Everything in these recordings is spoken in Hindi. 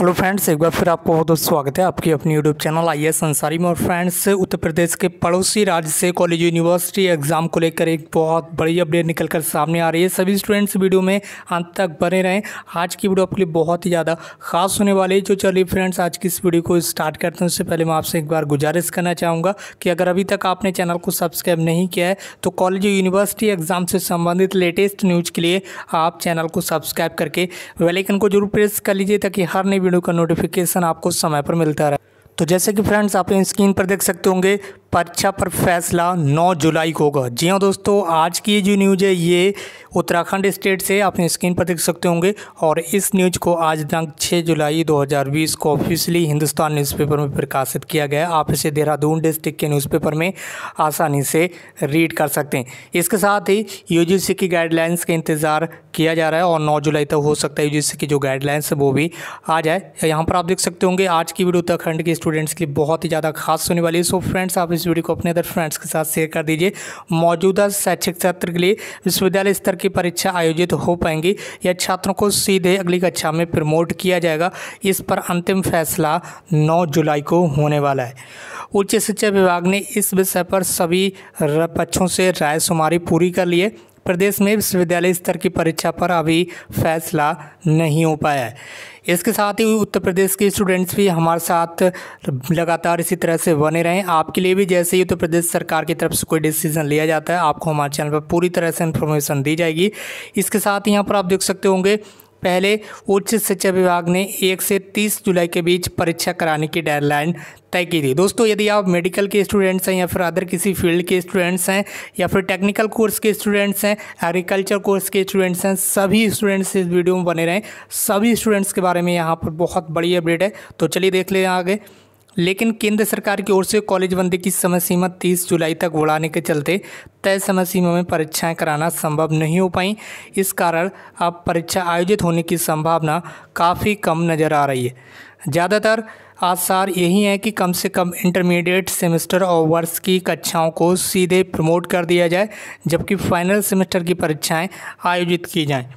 हेलो फ्रेंड्स एक बार फिर आपको बहुत बहुत स्वागत है आपकी अपनी YouTube channel I S Ansari में और फ्रेंड्स उत्तर प्रदेश के पड़ोसी राज्य से कॉलेज यूनिवर्सिटी एग्ज़ाम को लेकर एक बहुत बड़ी अपडेट निकल कर सामने आ रही है सभी स्टूडेंट्स वीडियो में अंत तक बने रहें आज की वीडियो आपके लिए बहुत ही ज़्यादा खास होने वाली है जो चलिए फ्रेंड्स आज की इस वीडियो को स्टार्ट करते हैं उससे पहले मैं आपसे एक बार गुजारिश करना चाहूँगा कि अगर अभी तक आपने चैनल को सब्सक्राइब नहीं किया है तो कॉलेज यूनिवर्सिटी एग्ज़ाम से संबंधित लेटेस्ट न्यूज़ के लिए आप चैनल को सब्सक्राइब करके वेलाइकन को जरूर प्रेस कर लीजिए ताकि हर नई वीडियो का नोटिफिकेशन आपको समय पर मिलता रहे तो जैसे कि फ्रेंड्स आप इन स्क्रीन पर देख सकते होंगे परीक्षा पर फैसला 9 जुलाई को होगा जी हाँ दोस्तों आज की जो न्यूज है ये उत्तराखंड स्टेट से आपने स्क्रीन पर देख सकते होंगे और इस न्यूज को आज दिनांक 6 जुलाई 2020 को ऑफिशियली हिंदुस्तान न्यूज़पेपर में प्रकाशित किया गया आप इसे देहरादून डिस्ट्रिक्ट के न्यूज़पेपर में आसानी से रीड कर सकते हैं इसके साथ ही यू की गाइडलाइंस का इंतज़ार किया जा रहा है और नौ जुलाई तक हो सकता है यू की जो गाइडलाइंस है वो भी आ जाए यहाँ पर आप देख सकते होंगे आज की वीडियो उत्तराखंड के स्टूडेंट्स के लिए बहुत ही ज़्यादा खास होने वाली है सो फ्रेंड्स आप इस वीडियो को अपने अदर फ्रेंड्स के साथ शेयर कर दीजिए मौजूदा शैक्षिक सत्र के लिए विश्वविद्यालय स्तर की परीक्षा आयोजित हो पाएंगी या छात्रों को सीधे अगली कक्षा में प्रमोट किया जाएगा इस पर अंतिम फैसला नौ जुलाई को होने वाला है उच्च शिक्षा विभाग ने इस विषय पर सभी पक्षों से राय शुमारी पूरी कर ली है प्रदेश में विश्वविद्यालय स्तर की परीक्षा पर अभी फैसला नहीं हो पाया है इसके साथ ही उत्तर प्रदेश के स्टूडेंट्स भी हमारे साथ लगातार इसी तरह से बने रहें आपके लिए भी जैसे ही उत्तर प्रदेश सरकार की तरफ से कोई डिसीजन लिया जाता है आपको हमारे चैनल पर पूरी तरह से इन्फॉर्मेशन दी जाएगी इसके साथ ही यहाँ पर आप देख सकते होंगे पहले उच्च शिक्षा विभाग ने एक से तीस जुलाई के बीच परीक्षा कराने की डेडलाइन तय की थी दोस्तों यदि आप मेडिकल के स्टूडेंट्स हैं या फिर अदर किसी फील्ड के स्टूडेंट्स हैं या फिर टेक्निकल कोर्स के स्टूडेंट्स हैं एग्रीकल्चर कोर्स के स्टूडेंट्स हैं सभी स्टूडेंट्स इस वीडियो में बने रहें सभी स्टूडेंट्स के बारे में यहाँ पर बहुत बड़ी अपडेट है तो चलिए देख लें आगे लेकिन केंद्र सरकार की ओर से कॉलेज बंदी की समय सीमा 30 जुलाई तक बढ़ाने के चलते तय समय सीमा में परीक्षाएं कराना संभव नहीं हो पाई इस कारण अब परीक्षा आयोजित होने की संभावना काफ़ी कम नज़र आ रही है ज़्यादातर आसार यही है कि कम से कम इंटरमीडिएट सेमेस्टर और वर्ष की कक्षाओं को सीधे प्रमोट कर दिया जाए जबकि फाइनल सेमेस्टर की परीक्षाएँ आयोजित की जाएँ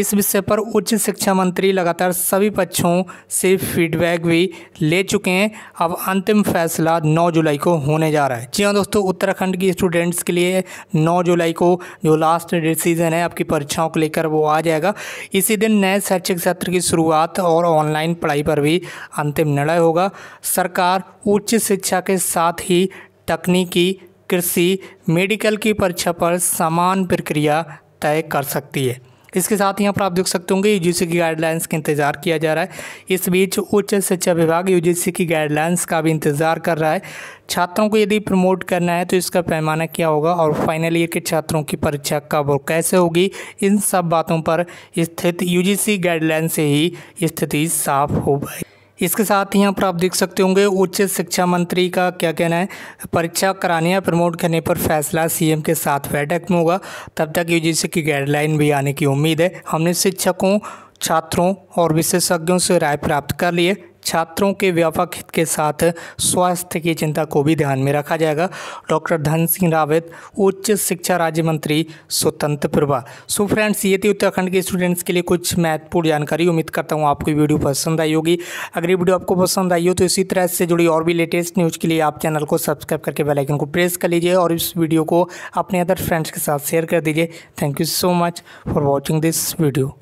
इस विषय पर उच्च शिक्षा मंत्री लगातार सभी पक्षों से फीडबैक भी ले चुके हैं अब अंतिम फैसला 9 जुलाई को होने जा रहा है जी हाँ दोस्तों उत्तराखंड की स्टूडेंट्स के लिए 9 जुलाई को जो लास्ट डिसीजन है आपकी परीक्षाओं को लेकर वो आ जाएगा इसी दिन नए शैक्षिक सत्र की शुरुआत और ऑनलाइन पढ़ाई पर भी अंतिम निर्णय होगा सरकार उच्च शिक्षा के साथ ही तकनीकी कृषि मेडिकल की परीक्षा पर समान प्रक्रिया तय कर सकती है इसके साथ यहाँ पर आप देख सकते होंगे यूजीसी की गाइडलाइंस का इंतजार किया जा रहा है इस बीच उच्च शिक्षा विभाग यूजीसी की गाइडलाइंस का भी इंतजार कर रहा है छात्रों को यदि प्रमोट करना है तो इसका पैमाना क्या होगा और फाइनल ईयर के छात्रों की परीक्षा कब और कैसे होगी इन सब बातों पर स्थित यू गाइडलाइन से ही स्थिति साफ हो पाई इसके साथ ही यहाँ पर आप देख सकते होंगे उच्च शिक्षा मंत्री का क्या कहना है परीक्षा कराने या प्रमोट करने पर फैसला सीएम के साथ बैठक में होगा तब तक यूजीसी की गाइडलाइन भी आने की उम्मीद है हमने शिक्षकों छात्रों और विशेषज्ञों से राय प्राप्त कर लिए छात्रों के व्यापक हित के साथ स्वास्थ्य की चिंता को भी ध्यान में रखा जाएगा डॉक्टर धन सिंह रावत उच्च शिक्षा राज्य मंत्री स्वतंत्र प्रभा सो फ्रेंड्स ये थी उत्तराखंड के स्टूडेंट्स के लिए कुछ महत्वपूर्ण जानकारी उम्मीद करता हूँ आपको वीडियो पसंद आई होगी अगर ये वीडियो आपको पसंद आई हो तो इसी तरह से जुड़ी और भी लेटेस्ट न्यूज़ के लिए आप चैनल को सब्सक्राइब करके बेलाइकन को प्रेस कर लीजिए और इस वीडियो को अपने अदर फ्रेंड्स के साथ शेयर कर दीजिए thank you so much for watching this video